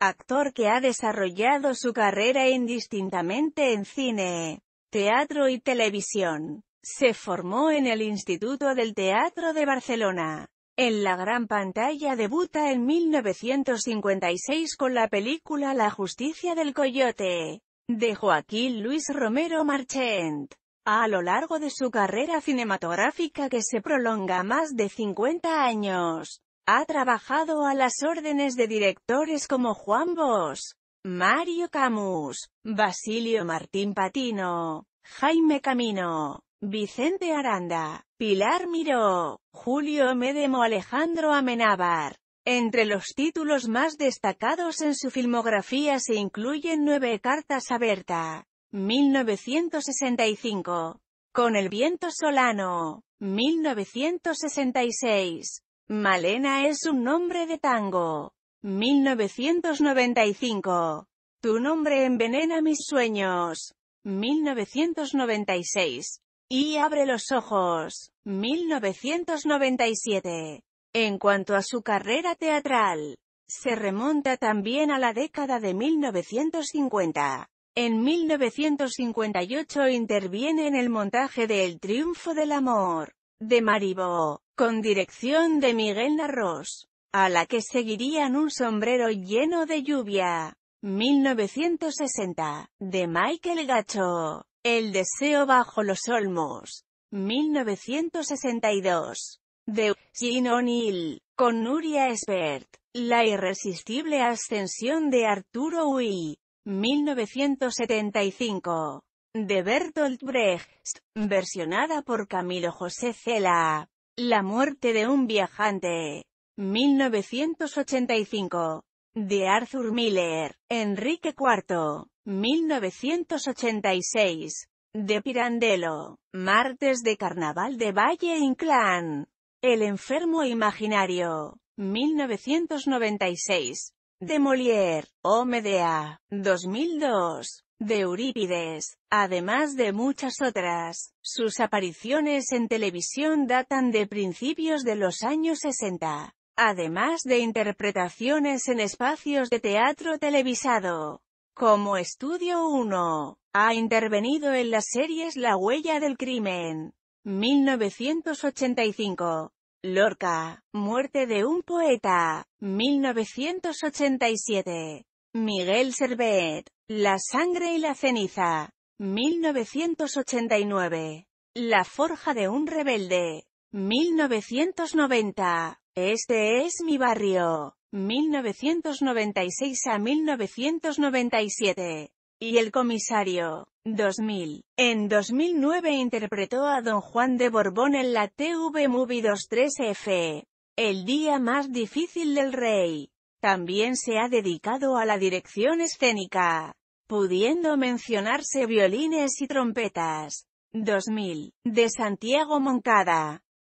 actor que ha desarrollado su carrera indistintamente en cine, teatro y televisión. Se formó en el Instituto del Teatro de Barcelona. En la gran pantalla debuta en 1956 con la película La justicia del coyote, de Joaquín Luis Romero Marchent. A lo largo de su carrera cinematográfica que se prolonga más de 50 años, ha trabajado a las órdenes de directores como Juan Bosch, Mario Camus, Basilio Martín Patino, Jaime Camino, Vicente Aranda, Pilar Miró, Julio Medemo Alejandro Amenábar. Entre los títulos más destacados en su filmografía se incluyen Nueve cartas a Berta, 1965, Con el viento solano, 1966, Malena es un nombre de tango. 1995. Tu nombre envenena mis sueños. 1996. Y abre los ojos. 1997. En cuanto a su carrera teatral, se remonta también a la década de 1950. En 1958 interviene en el montaje de El triunfo del amor, de Maribó con dirección de Miguel Narros, a la que seguirían Un sombrero lleno de lluvia, 1960, de Michael Gacho, El deseo bajo los olmos, 1962, de Jean O'Neill, con Nuria Espert, La irresistible ascensión de Arturo Uy. 1975, de Bertolt Brecht, versionada por Camilo José Cela. La muerte de un viajante. 1985. De Arthur Miller. Enrique IV. 1986. De Pirandello. Martes de Carnaval de Valle Inclán. El enfermo imaginario. 1996. De Molière. Omedea. 2002 de Eurípides, además de muchas otras. Sus apariciones en televisión datan de principios de los años 60, además de interpretaciones en espacios de teatro televisado. Como Estudio 1, ha intervenido en las series La huella del crimen, 1985, Lorca, Muerte de un poeta, 1987, Miguel Servet, la sangre y la ceniza. 1989. La forja de un rebelde. 1990. Este es mi barrio. 1996 a 1997. Y el comisario. 2000. En 2009 interpretó a Don Juan de Borbón en la TV Movie 23F. El día más difícil del rey. También se ha dedicado a la dirección escénica pudiendo mencionarse violines y trompetas. 2000. De Santiago Moncada.